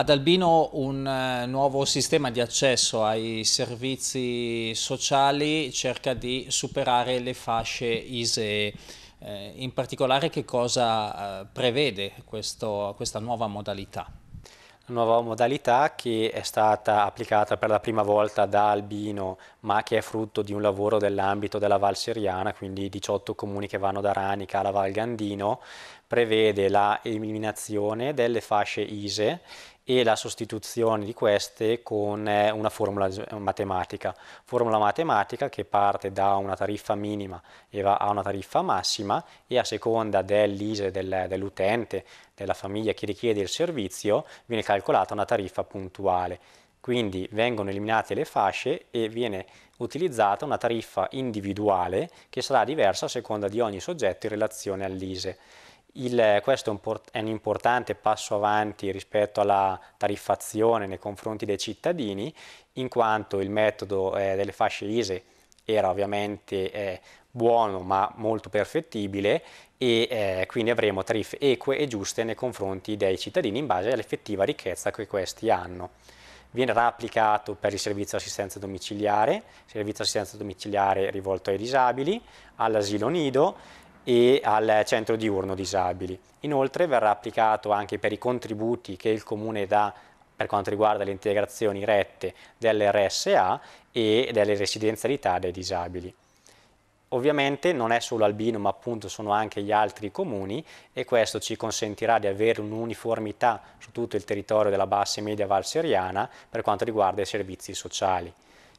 Ad Albino un eh, nuovo sistema di accesso ai servizi sociali cerca di superare le fasce ISE. Eh, in particolare che cosa eh, prevede questo, questa nuova modalità? La nuova modalità che è stata applicata per la prima volta da Albino ma che è frutto di un lavoro dell'ambito della Val Seriana, quindi 18 comuni che vanno da Ranica alla Val Gandino, prevede la eliminazione delle fasce ISE e la sostituzione di queste con eh, una formula eh, matematica. Formula matematica che parte da una tariffa minima e va a una tariffa massima e a seconda dell'ISE del, dell'utente, della famiglia che richiede il servizio, viene calcolata una tariffa puntuale. Quindi vengono eliminate le fasce e viene utilizzata una tariffa individuale che sarà diversa a seconda di ogni soggetto in relazione all'ISE. Il, eh, questo è un, è un, importante passo avanti rispetto alla tariffazione nei confronti dei cittadini, in quanto il metodo eh, delle fasce ISE era ovviamente eh, buono ma molto perfettibile e eh, quindi avremo tariffe eque e giuste nei confronti dei cittadini in base all'effettiva ricchezza che questi hanno. Verrà applicato per il servizio assistenza domiciliare, servizio assistenza domiciliare rivolto ai disabili, all'asilo nido, e al centro diurno disabili. Inoltre verrà applicato anche per i contributi che il Comune dà per quanto riguarda le integrazioni rette dell'RSA e delle residenzialità dei disabili. Ovviamente non è solo Albino ma appunto sono anche gli altri comuni e questo ci consentirà di avere un'uniformità su tutto il territorio della bassa e media valseriana per quanto riguarda i servizi sociali.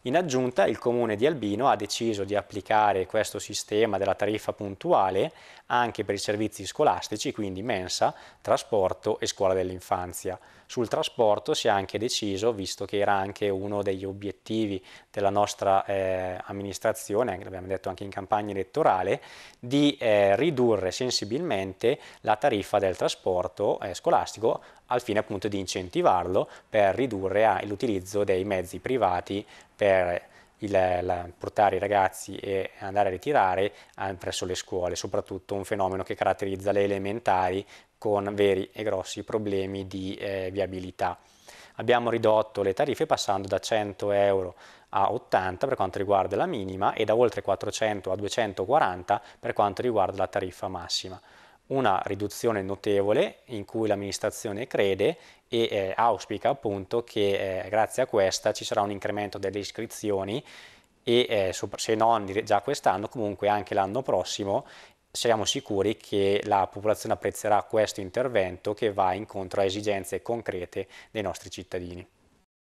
In aggiunta il Comune di Albino ha deciso di applicare questo sistema della tariffa puntuale anche per i servizi scolastici, quindi mensa, trasporto e scuola dell'infanzia. Sul trasporto si è anche deciso, visto che era anche uno degli obiettivi della nostra eh, amministrazione, l'abbiamo detto anche in campagna elettorale, di eh, ridurre sensibilmente la tariffa del trasporto eh, scolastico al fine appunto di incentivarlo per ridurre ah, l'utilizzo dei mezzi privati per il, la, portare i ragazzi e andare a ritirare eh, presso le scuole, soprattutto un fenomeno che caratterizza le elementari con veri e grossi problemi di eh, viabilità. Abbiamo ridotto le tariffe passando da 100 euro a 80 per quanto riguarda la minima e da oltre 400 a 240 per quanto riguarda la tariffa massima una riduzione notevole in cui l'amministrazione crede e eh, auspica appunto che eh, grazie a questa ci sarà un incremento delle iscrizioni e eh, se non già quest'anno comunque anche l'anno prossimo siamo sicuri che la popolazione apprezzerà questo intervento che va incontro a esigenze concrete dei nostri cittadini.